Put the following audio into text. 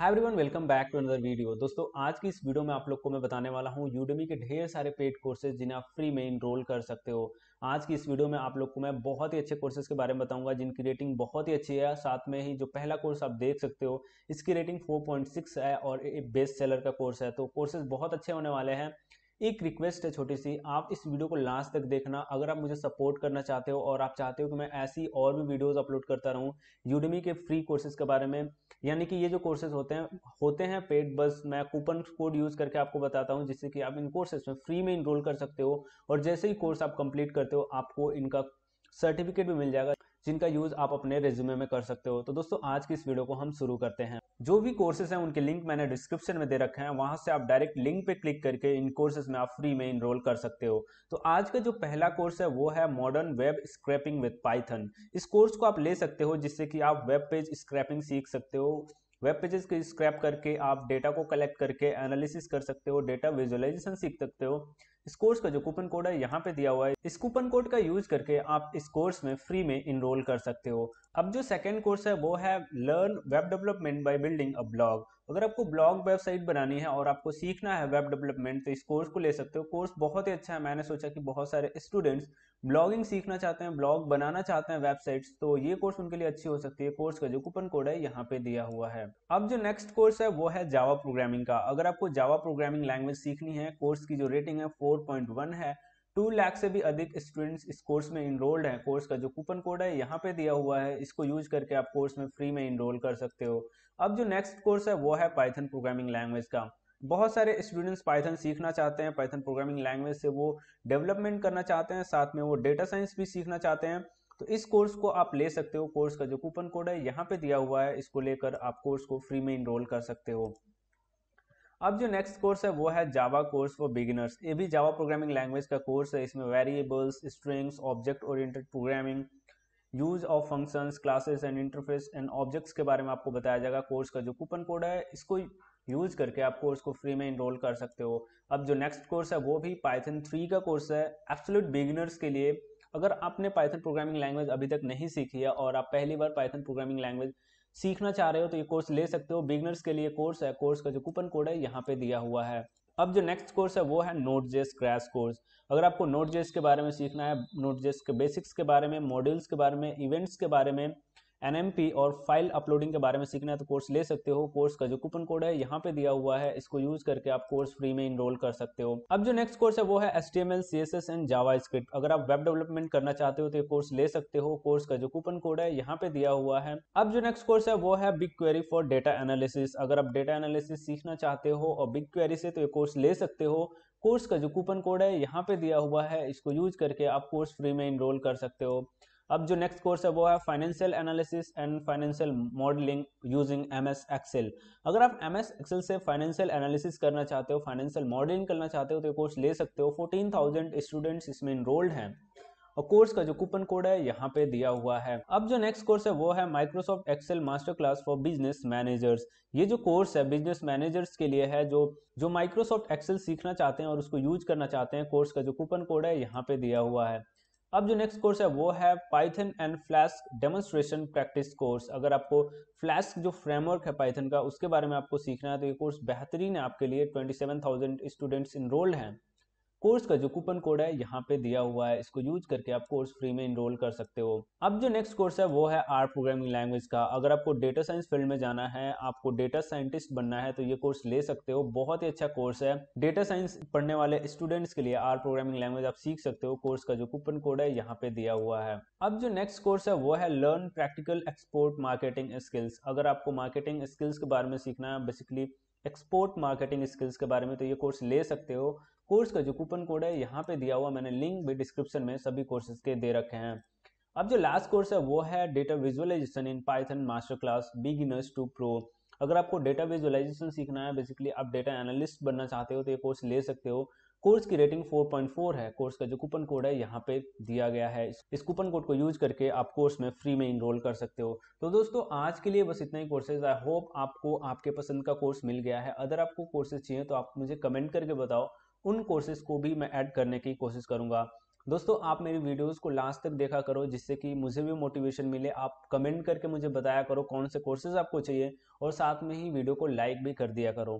hi everyone welcome back to another video दोस्तों आज की इस वीडियो में आप लोग को मैं बताने वाला हूँ यूडेमी के ढेर सारे पेड कोर्सेज जिन्हें आप फ्री में इनरोल कर सकते हो आज की इस वीडियो में आप लोग को मैं बहुत ही अच्छे कोर्सेज के बारे में बताऊंगा जिनकी रेटिंग बहुत ही अच्छी है साथ में ही जो पहला कोर्स आप देख सकते हो इसकी रेटिंग सिक्स है और बेस्ट सेलर का कोर्स है तो कोर्सेज बहुत अच्छे होने वाले हैं एक रिक्वेस्ट है छोटी सी आप इस वीडियो को लास्ट तक देखना अगर आप मुझे सपोर्ट करना चाहते हो और आप चाहते हो कि मैं ऐसी और भी वीडियोस अपलोड करता रहूं यूडमी के फ्री कोर्सेज के बारे में यानी कि ये जो कोर्सेज होते हैं होते हैं पेड बस मैं कूपन कोड यूज़ करके आपको बताता हूँ जिससे कि आप इन कोर्सेज में फ्री में इनरोल कर सकते हो और जैसे ही कोर्स आप कंप्लीट करते हो आपको इनका सर्टिफिकेट भी मिल जाएगा जिनका यूज आप अपने रेज्यूमे में कर सकते हो तो दोस्तों आज की इस वीडियो को हम शुरू करते हैं जो भी कोर्सेज हैं उनके लिंक मैंने डिस्क्रिप्शन में दे रखे हैं वहां से आप डायरेक्ट लिंक पे क्लिक करके इन कोर्सेज में आप फ्री में इनरोल कर सकते हो तो आज का जो पहला कोर्स है वो है modern web scraping with Python इस कोर्स को आप ले सकते हो जिससे कि आप वेब पेज स्क्रैपिंग सीख सकते हो वेब पेजेस को स्क्रैप करके आप डेटा को कलेक्ट करके एनालिसिस कर सकते हो डेटा विजुअलाइजेशन सीख सकते हो इस कोर्स का जो कूपन कोड है यहाँ पे दिया हुआ है इस कूपन कोड का यूज करके आप इस कोर्स में फ्री में इनरोल कर सकते हो अब जो सेकेंड कोर्स है वो है learn web development by building a blog अगर आपको ब्लॉग वेबसाइट बनानी है और आपको सीखना है वेब डेवलपमेंट तो इस कोर्स को ले सकते हो कोर्स बहुत ही अच्छा है मैंने सोचा कि बहुत सारे स्टूडेंट्स ब्लॉगिंग सीखना चाहते हैं ब्लॉग बनाना चाहते हैं वेबसाइट्स तो ये कोर्स उनके लिए अच्छी हो सकती है कोर्स का जो कूपन कोड है यहाँ पे दिया हुआ है अब जो नेक्स्ट कोर्स है वो है जावा प्रोग्रामिंग का अगर आपको जावा प्रोग्रामिंग लैंग्वेज सीखनी है कोर्स की जो रेटिंग है फोर है टू लाख से भी अधिक स्टूडेंट्स इस कोर्स में इनरोल्ड हैं कोर्स का जो कूपन कोड है यहाँ पे दिया हुआ है इसको यूज करके आप कोर्स में फ्री में इनरोल कर सकते हो अब जो नेक्स्ट कोर्स है वो है पाइथन प्रोग्रामिंग लैंग्वेज का बहुत सारे स्टूडेंट्स पाइथन सीखना चाहते हैं पाइथन प्रोग्रामिंग लैंग्वेज से वो डेवलपमेंट करना चाहते हैं साथ में वो डेटा साइंस भी सीखना चाहते हैं तो इस कोर्स को आप ले सकते हो कोर्स का जो कूपन कोड है यहाँ पे दिया हुआ है इसको लेकर आप कोर्स को फ्री में इनरोल कर सकते हो अब जो नेक्स्ट कोर्स है वो है जावा कोर्स फॉर बिगिनर्स ये भी जावा प्रोग्रामिंग लैंग्वेज का कोर्स है इसमें variables strings object oriented programming use of functions classes and interface and objects के बारे में आपको बताया जाएगा कोर्स का जो कूपन कोड है इसको यूज करके आप कोर्स को फ्री में इनरोल कर सकते हो अब जो नेक्स्ट कोर्स है वो भी पाइथन थ्री का कोर्स है एब्सोल्यूट बिगिनर्स के लिए अगर आपने पाइथन प्रोग्रामिंग लैंग्वेज अभी तक नहीं सीखी है और आप पहली बार पाइथन प्रोग्रामिंग लैंग्वेज सीखना चाह रहे हो तो ये कोर्स ले सकते हो बिगनर्स के लिए कोर्स है कोर्स का जो कूपन कोड है यहाँ पे दिया हुआ है अब जो नेक्स्ट कोर्स है वो है नोट जेस क्रैश कोर्स अगर आपको नोट जेस के बारे में सीखना है नोट जेस के बेसिक्स के बारे में मॉड्यूल्स के बारे में इवेंट्स के बारे में एनएमपी और फाइल अपलोडिंग के बारे में सीखना है तो कोर्स ले सकते हो कोर्स का जो कूपन कोड है यहाँ पे दिया हुआ है इसको यूज करके आप कोर्स फ्री में इनरोल कर सकते हो अब जो नेक्स्ट कोर्स है वो है S T M L C S S and JavaScript अगर आप वेब डेवलपमेंट करना चाहते हो तो ये कोर्स ले सकते हो कोर्स का जो कूपन कोड है यहाँ पे दिया हुआ है अब जो नेक्स्ट कोर्स है वो है BigQuery for data analysis अगर आप डेटा एनालिसिस सीखना चाहते हो और बिग क्वेरी से तो ये कोर्स ले सकते हो कोर्स का जो कूपन कोड है यहाँ पे दिया हुआ है इसको यूज करके आप कोर्स फ्री में इनरोल कर सकते हो अब जो नेक्स्ट कोर्स है वो है financial analysis and financial modelling using M S Excel अगर आप एम एस एक्सेल से फाइनेंशियल एनालिसिस करना चाहते हो फाइनेंशियल मॉडलिंग करना चाहते हो तो ये कोर्स ले सकते हो फोर्टीन थाउजेंड स्टूडेंट्स इसमें इनरोल्ड हैं और कोर्स का जो कूपन कोड है यहाँ पे दिया हुआ है अब जो नेक्स्ट कोर्स है वो है Microsoft Excel master class for business managers ये जो कोर्स है बिजनेस मैनेजर्स के लिए है जो जो माइक्रोसॉफ्ट एक्सेल सीखना चाहते हैं और उसको यूज करना चाहते हैं कोर्स का जो कूपन कोड है यहाँ पे दिया हुआ है अब जो नेक्स्ट कोर्स है वो है Python and Flask demonstration practice course अगर आपको फ्लैश जो फ्रेमवर्क है पाइथन का उसके बारे में आपको सीखना है तो ये कोर्स बेहतरीन है आपके लिए twenty seven thousand students enrolled हैं कोर्स का जो कूपन कोड है यहाँ पे दिया हुआ है इसको यूज करके आप कोर्स फ्री में इनरोल कर सकते हो अब जो नेक्स्ट कोर्स है वो है आर प्रोग्रामिंग लैंग्वेज का अगर आपको डेटा साइंस फील्ड में जाना है आपको डेटा साइंटिस्ट बनना है तो ये कोर्स ले सकते हो बहुत ही अच्छा कोर्स है डेटा साइंस पढ़ने वाले स्टूडेंट्स के लिए आर प्रोग्रामिंग लैंग्वेज आप सीख सकते हो कोर्स का जो कूपन कोड है यहाँ पे दिया हुआ है अब जो नेक्स्ट कोर्स है वो है learn practical export marketing skills अगर आपको मार्केटिंग स्किल्स के बारे में सीखना है बेसिकली एक्सपोर्ट मार्केटिंग स्किल्स के बारे में तो ये कोर्स ले सकते हो कोर्स का जो कूपन कोड है यहाँ पे दिया हुआ मैंने लिंक भी डिस्क्रिप्शन में सभी कोर्सेज के दे रखे हैं अब जो लास्ट कोर्स है वो है data visualisation in Python master class beginners to pro अगर आपको डेटा विजुअलाइजेशन सीखना है बेसिकली आप डेटा एनालिस्ट बनना चाहते हो तो ये कोर्स ले सकते हो कोर्स की रेटिंग 4.4 है कोर्स का जो कूपन कोड है यहाँ पे दिया गया है इस कूपन कोड को यूज करके आप कोर्स में फ्री में इनरोल कर सकते हो तो दोस्तों आज के लिए बस इतना ही कोर्सेज आई होप आपको आपके पसंद का कोर्स मिल गया है अगर आपको कोर्सेज चाहिए तो आप मुझे कमेंट करके बताओ उन कोर्सेज को भी मैं ऐड करने की कोशिश करूंगा दोस्तों आप मेरी वीडियोस को लास्ट तक देखा करो जिससे कि मुझे भी मोटिवेशन मिले आप कमेंट करके मुझे बताया करो कौन से कोर्सेज आपको चाहिए और साथ में ही वीडियो को लाइक भी कर दिया करो